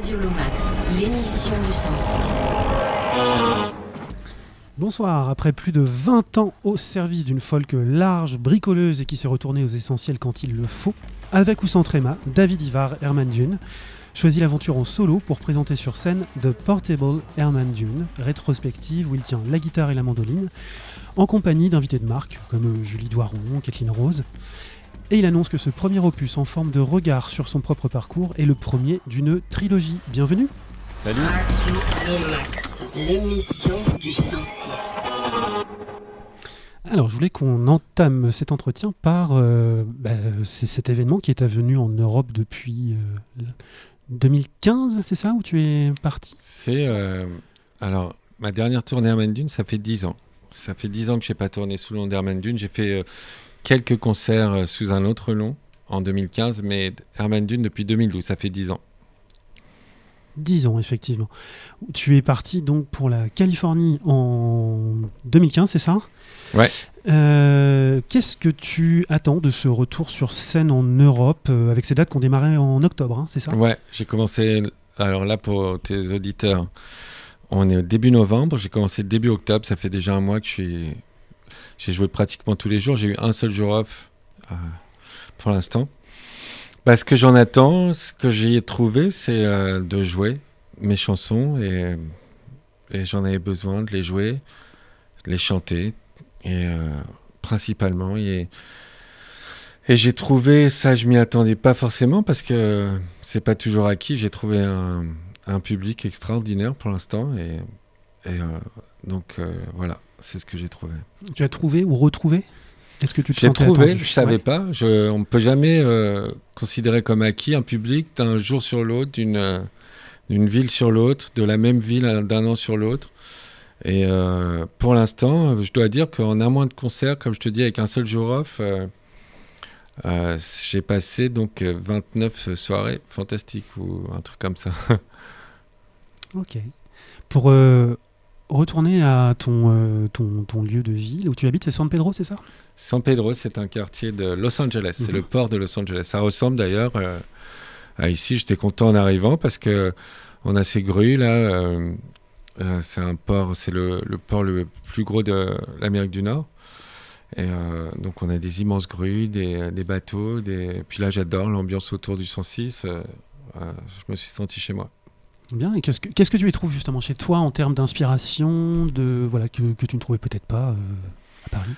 Radio l'émission du 106. Bonsoir. Après plus de 20 ans au service d'une folk large, bricoleuse et qui s'est retournée aux essentiels quand il le faut, avec ou sans tréma, David Ivar Herman Dune choisit l'aventure en solo pour présenter sur scène The Portable Herman Dune, rétrospective où il tient la guitare et la mandoline, en compagnie d'invités de marque comme Julie Doiron, Kathleen Rose et il annonce que ce premier opus en forme de regard sur son propre parcours est le premier d'une trilogie. Bienvenue Salut l'émission du Alors, je voulais qu'on entame cet entretien par euh, bah, cet événement qui est avenu en Europe depuis 2015, euh, c'est ça, où tu es parti C'est. Euh, alors, ma dernière tournée à Dune, ça fait 10 ans. Ça fait 10 ans que je n'ai pas tourné sous Dune. J'ai fait quelques concerts euh, sous un autre nom en 2015, mais Herman Dune depuis 2012, ça fait 10 ans. 10 ans, effectivement. Tu es parti donc pour la Californie en 2015, c'est ça Ouais. Euh, qu'est-ce que tu attends de ce retour sur scène en Europe euh, avec ces dates qu'on démarrait en octobre, hein, c'est ça Ouais, j'ai commencé. Alors là, pour tes auditeurs, on est au début novembre, j'ai commencé début octobre, ça fait déjà un mois que je suis j'ai joué pratiquement tous les jours. J'ai eu un seul jour off euh, pour l'instant. Parce bah, ce que j'en attends, ce que j'ai ai trouvé, c'est euh, de jouer mes chansons et, j'en avais besoin de les jouer, de les chanter et euh, principalement. Et, et j'ai trouvé ça, je m'y attendais pas forcément parce que c'est pas toujours acquis. J'ai trouvé un, un public extraordinaire pour l'instant et et euh, donc euh, voilà, c'est ce que j'ai trouvé. Tu as trouvé ou retrouvé Est-ce que tu te J'ai trouvé, je savais pas. Je, on ne peut jamais euh, considérer comme acquis un public d'un jour sur l'autre, d'une d'une ville sur l'autre, de la même ville d'un an sur l'autre. Et pour l'instant, je dois dire qu'en un mois de concert, comme je te dis, avec un seul jour off, j'ai passé donc 29 soirées fantastiques ou un truc comme ça. ok. Pour retourner à euh, ton, ton, lieu de ville où tu habites, c'est San Pedro, c'est ça San Pedro, c'est un quartier de Los Angeles, c'est mhm. le port de Los Angeles. Ça ressemble d'ailleurs euh, à ici. J'étais content en arrivant parce que on a ces grues là. Euh, c'est un port, c'est le, le, port le plus gros de l'Amérique du Nord. Et donc on a des immenses grues, des, des bateaux, des... puis là j'adore l'ambiance autour du 106. je me suis senti chez moi. Bien, qu'est-ce que, tu y trouves justement chez toi en termes d'inspiration de voilà que, tu ne trouvais peut-être pas euh, à Paris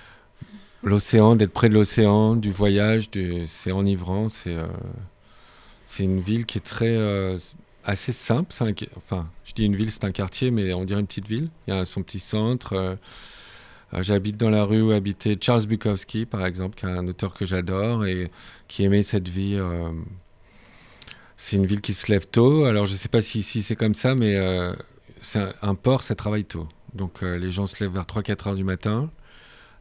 L'océan, d'être près de l'océan, du voyage, c'est enivrant. Euh, c'est, une ville qui est très euh, assez simple. enfin, je dis une ville, c'est un quartier, mais on dirait une petite ville. Il y a son petit centre. J'habite dans la rue où habitait Charles Bukowski, par exemple, qui est un auteur que j'adore et qui aimait cette vie c'est une ville qui se lève tôt. Alors, je ne sais pas si c'est comme ça, mais euh, un, port, ça travaille tôt. Donc, euh, les gens se lèvent vers 3-4 heures du matin.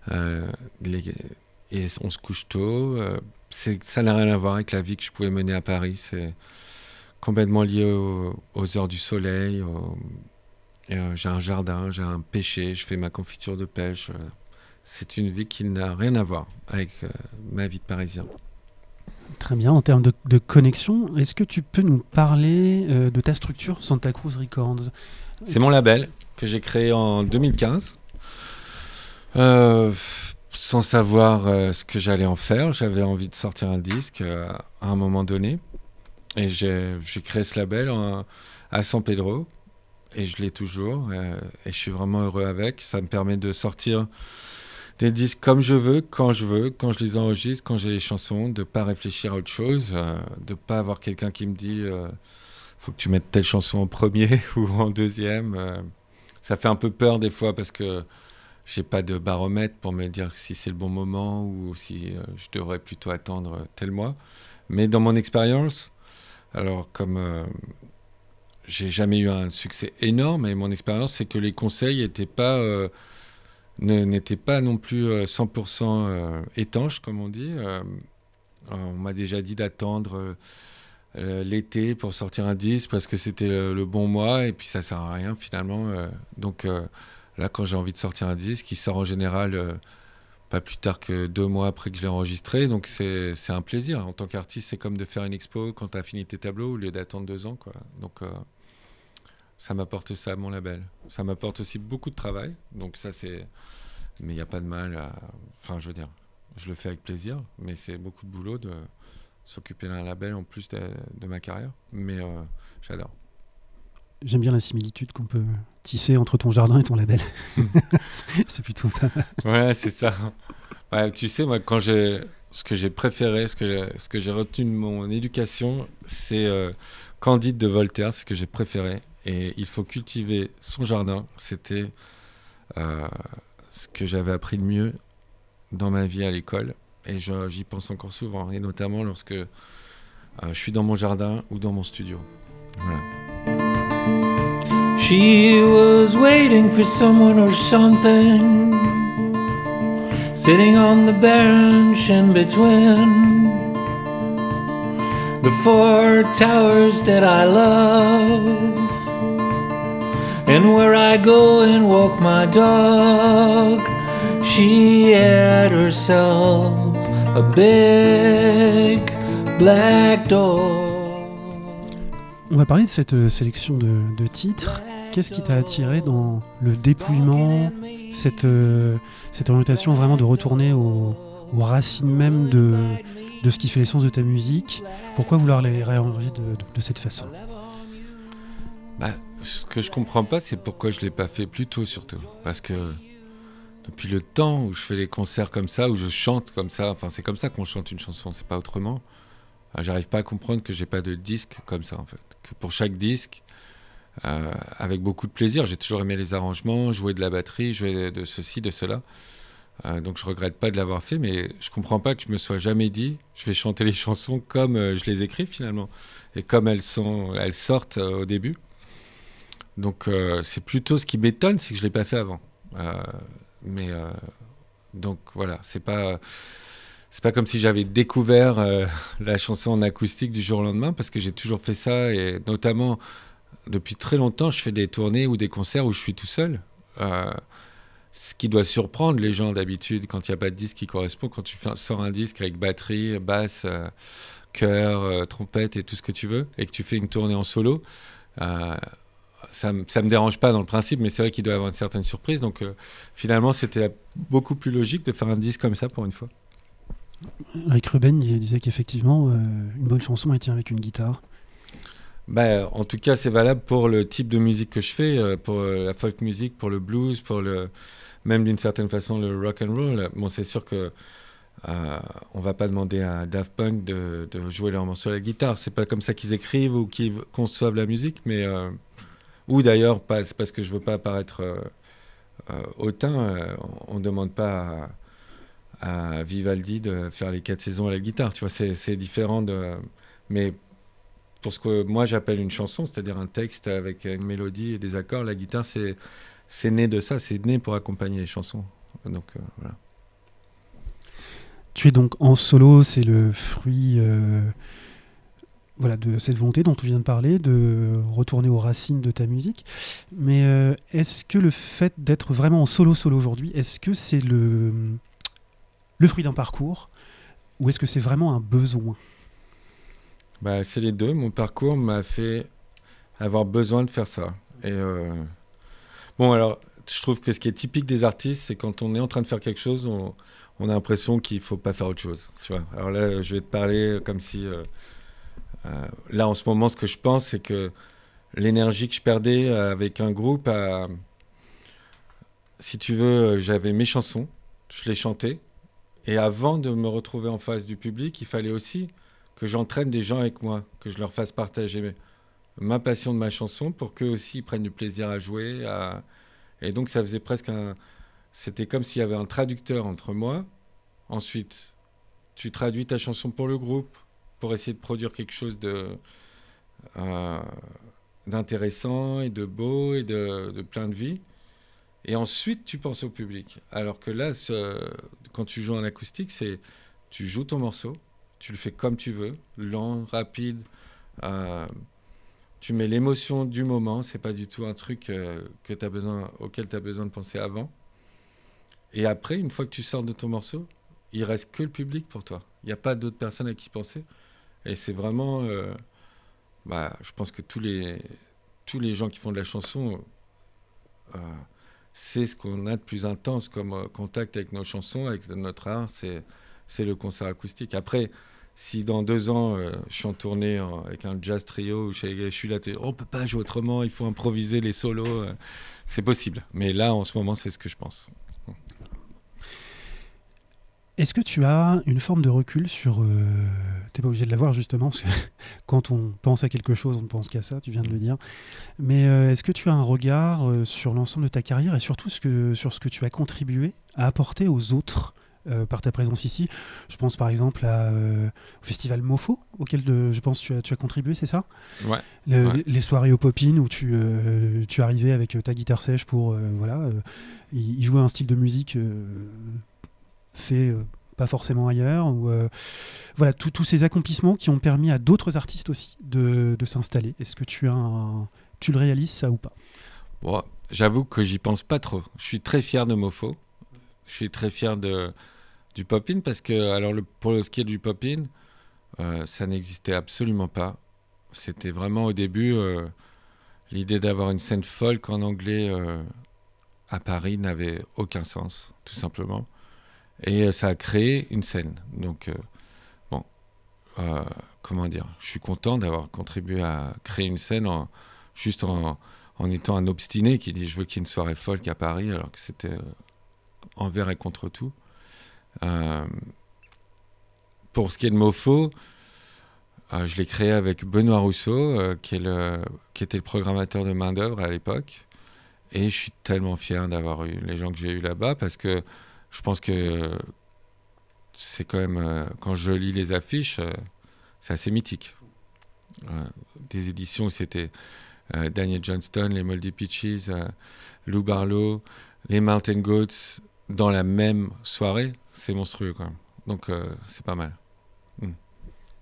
Euh, et on se couche tôt. Euh, ça n'a rien à voir avec la vie que je pouvais mener à Paris. C'est complètement lié aux heures du soleil. j'ai un jardin, j'ai un pêcher, je fais ma confiture de pêche. C'est une vie qui n'a rien à voir avec ma vie de parisien. Très bien, en termes de, connexion, est-ce que tu peux nous parler euh, de ta structure Santa Cruz Records C'est mon label que j'ai créé en 2015. Euh, sans savoir euh, ce que j'allais en faire, j'avais envie de sortir un disque à un moment donné. Et j'ai créé ce label à San Pedro. Et je l'ai toujours. et je suis vraiment heureux avec. Ça me permet de sortir des disques comme je veux, quand je veux, quand je les enregistre, quand j'ai les chansons, de pas réfléchir à autre chose, de euh, de pas avoir quelqu'un qui me dit Il euh, faut que tu mettes telle chanson en premier ou en deuxième. Euh, ça fait un peu peur des fois parce que j'ai pas de baromètre pour me dire si c'est le bon moment ou si je devrais plutôt attendre tel mois. Mais dans mon expérience, alors comme j'ai jamais eu un succès énorme, et mon expérience c'est que les conseils n'étaient pas n'était pas non plus 100% euh, euh, étanche, comme on dit. Euh, on m'a déjà dit d'attendre l'été pour sortir un disque parce que c'était le, bon mois et puis ça sert à rien finalement. donc là, quand j'ai envie de sortir un disque, il sort en général pas plus tard que deux mois après que je l'ai enregistré. Donc c'est un plaisir. En tant qu'artiste, c'est comme de faire une expo quand tu as fini tes tableaux au lieu d'attendre deux ans. Quoi. Donc ça m'apporte ça, mon label. Ça m'apporte aussi beaucoup de travail. Donc ça, c'est... Mais il n'y a pas de mal à... Enfin, je veux dire, je le fais avec plaisir, mais c'est beaucoup de boulot de s'occuper d'un label en plus de, ma carrière. Mais euh, j'adore. J'aime bien la similitude qu'on peut tisser entre ton jardin et ton label. Hmm. c'est plutôt pas Ouais, c'est ça. tu sais, moi, quand j'ai ce que j'ai préféré, ce que, ce que j'ai retenu de mon éducation, c'est euh, Candide de Voltaire, c'est ce que j'ai préféré. Et il faut cultiver son jardin. C'était euh, ce que j'avais appris de mieux dans ma vie à l'école. Et j'y pense encore souvent, et notamment lorsque euh, je suis dans mon jardin ou dans mon studio. She was waiting for someone or something, sitting on the bench in between the four towers that I love and where I go and walk my dog. She herself a big black dog. On va parler de cette euh, sélection de, titres. Qu'est-ce qui t'a attiré dans le dépouillement, cette, euh, cette orientation vraiment de retourner aux, racines même de, de, ce qui fait l'essence de ta musique Pourquoi vouloir les réenregistrer de, de, de cette façon bah, ce que je comprends pas, c'est pourquoi je l'ai pas fait plus tôt surtout. Parce que depuis le temps où je fais les concerts comme ça, où je chante comme ça, enfin c'est comme ça qu'on chante une chanson, c'est pas autrement. Euh, j'arrive pas à comprendre que j'ai pas de disque comme ça en fait. Que pour chaque disque, euh, avec beaucoup de plaisir, j'ai toujours aimé les arrangements, jouer de la batterie, jouer de ceci, de cela. Euh, donc je regrette pas de l'avoir fait, mais je comprends pas que je me sois jamais dit je vais chanter les chansons comme je les écris finalement et comme elles sont, elles sortent au début. Donc euh, c'est plutôt ce qui m'étonne, c'est que je ne l'ai pas fait avant. Euh, mais euh, donc voilà, c'est pas c'est pas comme si j'avais découvert la chanson en acoustique du jour au lendemain parce que j'ai toujours fait ça et notamment depuis très longtemps, je fais des tournées ou des concerts où je suis tout seul. ce qui doit surprendre les gens d'habitude quand il n'y a pas de disque qui correspond, quand tu fais, sors un disque avec batterie, basse, chœur, trompette et tout ce que tu veux, et que tu fais une tournée en solo, ça ne me dérange pas dans le principe, mais c'est vrai qu'il doit y avoir une certaine surprise. Donc euh, finalement, c'était beaucoup plus logique de faire un disque comme ça pour une fois. Rick Ruben disait qu'effectivement, euh, une bonne chanson, elle tient avec une guitare. Bah, en tout cas, c'est valable pour le type de musique que je fais, euh, pour la folk music, pour le blues, pour le même d'une certaine façon le rock and roll. Bon, c'est sûr que ne on va pas demander à Daft Punk de, jouer leur morceau à la guitare. C'est pas comme ça qu'ils écrivent ou qu'ils conçoivent la musique, mais ou d'ailleurs, parce, parce que je veux pas paraître euh, euh hautain, euh, on ne demande pas à, Vivaldi de faire les quatre saisons à la guitare. Tu vois, c'est différent de. Mais pour ce que moi j'appelle une chanson, c'est-à-dire un texte avec une mélodie et des accords, la guitare, c'est c'est né de ça, c'est né pour accompagner les chansons. Donc euh, voilà. Tu es donc en solo, c'est le fruit voilà, de cette volonté dont on vient de parler, de retourner aux racines de ta musique. Mais euh, est-ce que le fait d'être vraiment en solo-solo aujourd'hui, est-ce que c'est le, le fruit d'un parcours ou est-ce que c'est vraiment un besoin bah, C'est les deux. Mon parcours m'a fait avoir besoin de faire ça. Et euh, Bon, alors, je trouve que ce qui est typique des artistes, c'est quand on est en train de faire quelque chose, on, a l'impression qu'il ne faut pas faire autre chose. Tu vois alors là, je vais te parler comme si. Euh, euh, là, en ce moment, ce que je pense, c'est que l'énergie que je perdais euh, avec un groupe, si tu veux, euh, j'avais mes chansons, je les chantais. Et avant de me retrouver en face du public, il fallait aussi que j'entraîne des gens avec moi, que je leur fasse partager ma passion de ma chanson pour qu'eux aussi prennent du plaisir à jouer. Et donc ça faisait presque un... C'était comme s'il y avait un traducteur entre moi. Ensuite, tu traduis ta chanson pour le groupe pour essayer de produire quelque chose euh, d'intéressant et de beau et de, plein de vie. Et ensuite, tu penses au public. Alors que là, quand tu joues en acoustique, c'est tu joues ton morceau, tu le fais comme tu veux, lent, rapide. Euh, tu mets l'émotion du moment, n'est pas du tout un truc euh, as besoin, auquel tu as besoin de penser avant. Et après, une fois que tu sors de ton morceau, il reste que le public pour toi. Il n'y a pas d'autres personnes à qui penser. Et c'est vraiment. Euh, bah, je pense que tous les, tous les gens qui font de la chanson, euh, c'est ce qu'on a de plus intense comme euh, contact avec nos chansons, avec notre art, c'est le concert acoustique. Après, si dans deux ans, je suis en tournée avec un jazz trio, je, suis là, tu, on oh, peut pas jouer autrement, il faut improviser les solos, c'est possible. Mais là, en ce moment, c'est ce que je pense. Est-ce que tu as une forme de recul sur t'es pas obligé de l'avoir justement, parce que quand on pense à quelque chose, on ne pense qu'à ça, tu viens de le mm. dire. Mais euh, est-ce que tu as un regard euh, sur l'ensemble de ta carrière et surtout sur ce que tu as contribué à apporter aux autres euh, par ta présence ici Je pense par exemple au festival Mofo, auquel je pense tu as, tu as contribué, c'est ça Les soirées au popines où tu, tu arrivais avec ta guitare sèche pour voilà, y, jouer un style de musique fait pas forcément ailleurs ou voilà, tous ces accomplissements qui ont permis à d'autres artistes aussi de, s'installer. Est-ce que tu, as tu le réalises ça ou pas J'avoue que j'y pense pas trop. Je suis très fier de Mofo. Je suis très fier de, du pop-in parce que, alors le, pour ce qui est du pop-in, euh, ça n'existait absolument pas. C'était vraiment au début euh, l'idée d'avoir une scène folk en anglais euh, à Paris n'avait aucun sens, tout simplement. Et ça a créé une scène. Donc euh, comment dire, je suis content d'avoir contribué à créer une scène juste en, étant un obstiné qui dit je veux qu'il y ait une soirée folk à Paris, alors que c'était euh, envers et contre tout. Euh, pour ce qui est de Mofo, je l'ai créé avec Benoît Rousseau, qui, qui, était le programmateur de main-d'œuvre à l'époque. Et je suis tellement fier d'avoir eu les gens que j'ai eu là-bas parce que je pense que c'est quand même, euh, quand je lis les affiches, euh, c'est assez mythique. des éditions où c'était euh, Daniel Johnston, les Moldy Peaches, Lou Barlow, les Mountain Goats, dans la même soirée, c'est monstrueux quand même. Donc c'est pas mal. Hmm.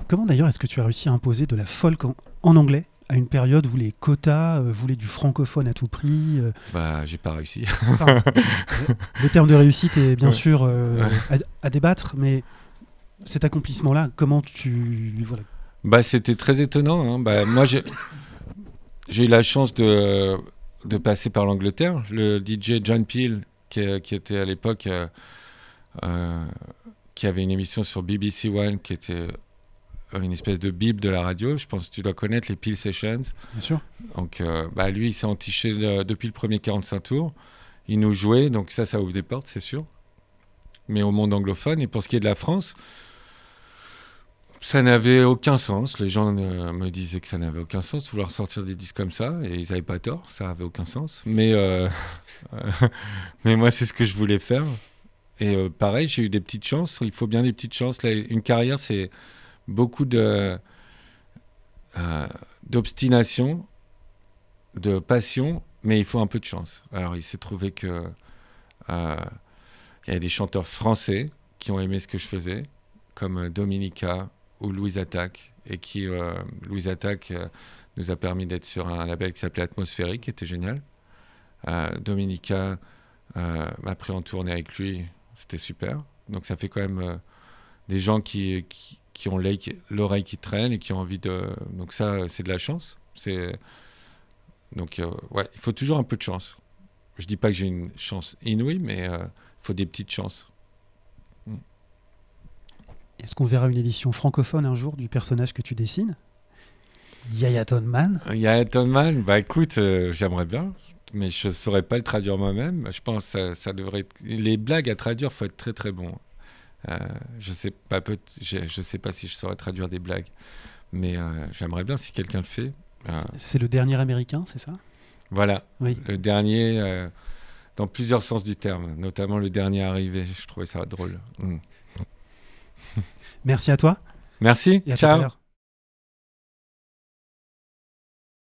Comment d'ailleurs est-ce que tu as réussi à imposer de la folk en anglais à une période où les quotas euh, voulaient du francophone à tout prix. Euh. Bah, j'ai pas réussi. le terme de réussite est bien sûr euh, à, débattre, mais cet accomplissement-là, comment tu voilà. Bah, c'était très étonnant. Hein. Bah, moi, j'ai eu la chance de, passer par l'Angleterre. Le DJ John Peel, qui, qui était à l'époque, qui avait une émission sur BBC One, qui était euh, une espèce de bible de la radio. Je pense que tu dois connaître les Peel Sessions. Bien sûr. Donc, euh, bah, lui, il s'est entiché depuis le premier 45 tours. Il nous jouait, donc ça, ça ouvre des portes, c'est sûr. Mais au monde anglophone, et pour ce qui est de la France, ça n'avait aucun sens. Les gens euh, me disaient que ça n'avait aucun sens de vouloir sortir des disques comme ça, et ils n'avaient pas tort, ça n'avait aucun sens. Mais, mais moi, c'est ce que je voulais faire. Et pareil, j'ai eu des petites chances. Il faut bien des petites chances. une carrière, c'est beaucoup de euh, d'obstination, de passion, mais il faut un peu de chance. Alors il s'est trouvé que euh, il y a des chanteurs français qui ont aimé ce que je faisais, comme euh, Dominica ou Louise Attaque, et qui Louise Attaque nous a permis d'être sur un label qui s'appelait Atmosphérique, qui était génial. Dominica m'a pris en tournée avec lui, c'était super. Donc ça fait quand même des gens qui qui ont l'oreille qui traîne et qui ont envie de. Donc, ça, c'est de la chance. C'est. Donc, euh, ouais, il faut toujours un peu de chance. Je dis pas que j'ai une chance inouïe, mais euh, il faut des petites chances. Mm. Est-ce qu'on verra une édition francophone un jour du personnage que tu dessines Yaya Tonman Yaya Tonman, bah écoute, euh, j'aimerais bien, mais je saurais pas le traduire moi-même. Je pense que ça, devrait être... Les blagues à traduire, faut être très très bon. Euh, je sais pas, je, sais pas si je saurais traduire des blagues, mais euh, j'aimerais bien si quelqu'un le fait. Euh, c'est le dernier américain, c'est ça Voilà. Le dernier dans plusieurs sens du terme, notamment le dernier arrivé. Je trouvais ça drôle. Mm. Merci à toi. Merci. Ciao.